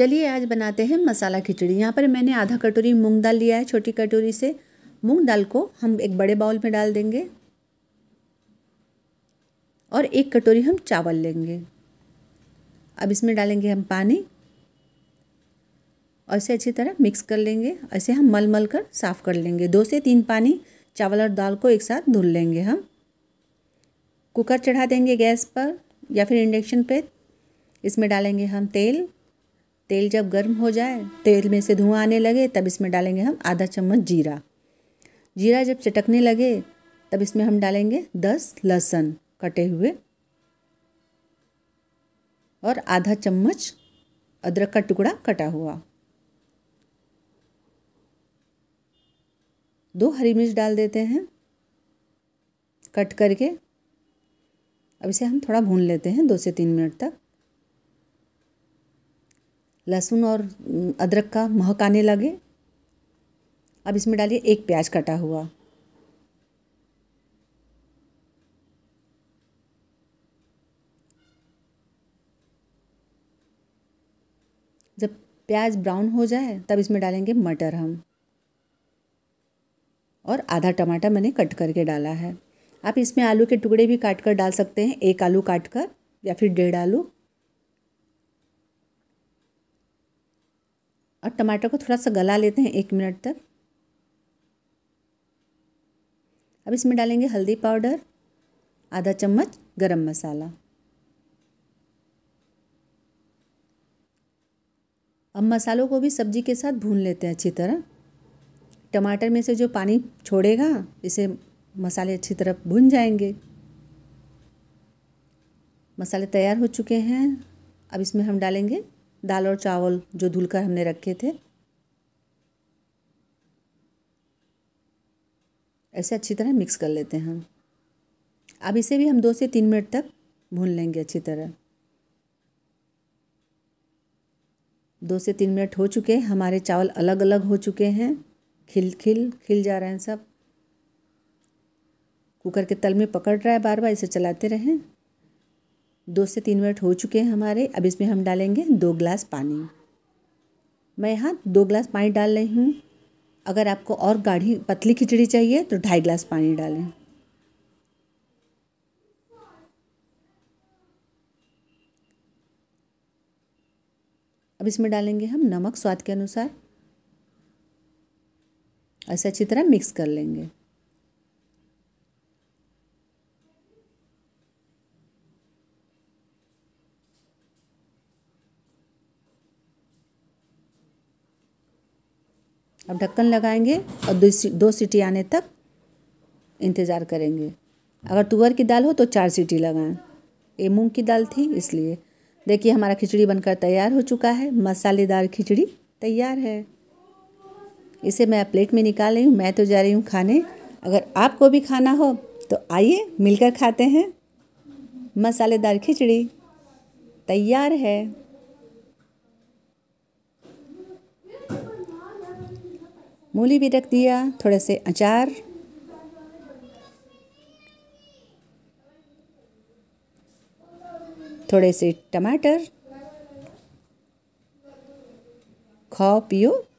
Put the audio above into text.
चलिए आज बनाते हैं मसाला खिचड़ी यहाँ पर मैंने आधा कटोरी मूंग दाल लिया है छोटी कटोरी से मूंग दाल को हम एक बड़े बाउल में डाल देंगे और एक कटोरी हम चावल लेंगे अब इसमें डालेंगे हम पानी और इसे अच्छी तरह मिक्स कर लेंगे ऐसे हम मल मल कर साफ़ कर लेंगे दो से तीन पानी चावल और दाल को एक साथ धुल लेंगे हम कुकर चढ़ा देंगे गैस पर या फिर इंडक्शन पे इसमें डालेंगे हम तेल तेल जब गर्म हो जाए तेल में से धुआं आने लगे तब इसमें डालेंगे हम आधा चम्मच जीरा जीरा जब चटकने लगे तब इसमें हम डालेंगे दस लहसुन कटे हुए और आधा चम्मच अदरक का टुकड़ा कटा हुआ दो हरी मिर्च डाल देते हैं कट करके अब इसे हम थोड़ा भून लेते हैं दो से तीन मिनट तक लहसुन और अदरक का महक आने लगे अब इसमें डालिए एक प्याज कटा हुआ जब प्याज ब्राउन हो जाए तब इसमें डालेंगे मटर हम और आधा टमाटर मैंने कट करके डाला है आप इसमें आलू के टुकड़े भी काट कर डाल सकते हैं एक आलू काट कर या फिर डेढ़ आलू और टमाटर को थोड़ा सा गला लेते हैं एक मिनट तक अब इसमें डालेंगे हल्दी पाउडर आधा चम्मच गरम मसाला अब मसालों को भी सब्जी के साथ भून लेते हैं अच्छी तरह टमाटर में से जो पानी छोड़ेगा इसे मसाले अच्छी तरह भून जाएंगे मसाले तैयार हो चुके हैं अब इसमें हम डालेंगे दाल और चावल जो धुलकर हमने रखे थे ऐसे अच्छी तरह मिक्स कर लेते हैं हम अब इसे भी हम दो से तीन मिनट तक भून लेंगे अच्छी तरह दो से तीन मिनट हो चुके हैं हमारे चावल अलग अलग हो चुके हैं खिल खिल खिल जा रहे हैं सब कुकर के तल में पकड़ रहा है बार बार इसे चलाते रहें दो से तीन मिनट हो चुके हैं हमारे अब इसमें हम डालेंगे दो ग्लास पानी मैं यहाँ दो ग्लास पानी डाल रही हूँ अगर आपको और गाढ़ी पतली खिचड़ी चाहिए तो ढाई ग्लास पानी डालें अब इसमें डालेंगे हम नमक स्वाद के अनुसार ऐसे अच्छी तरह मिक्स कर लेंगे अब ढक्कन लगाएंगे और दो दो सीटी आने तक इंतज़ार करेंगे अगर तुअर की दाल हो तो चार सीटी लगाएं ये मूंग की दाल थी इसलिए देखिए हमारा खिचड़ी बनकर तैयार हो चुका है मसालेदार खिचड़ी तैयार है इसे मैं प्लेट में निकाल रही हूँ मैं तो जा रही हूँ खाने अगर आपको भी खाना हो तो आइए मिलकर खाते हैं मसालेदार खिचड़ी तैयार है मूली भी रख दिया थोड़े से अचार थोड़े से टमाटर खाओ पियो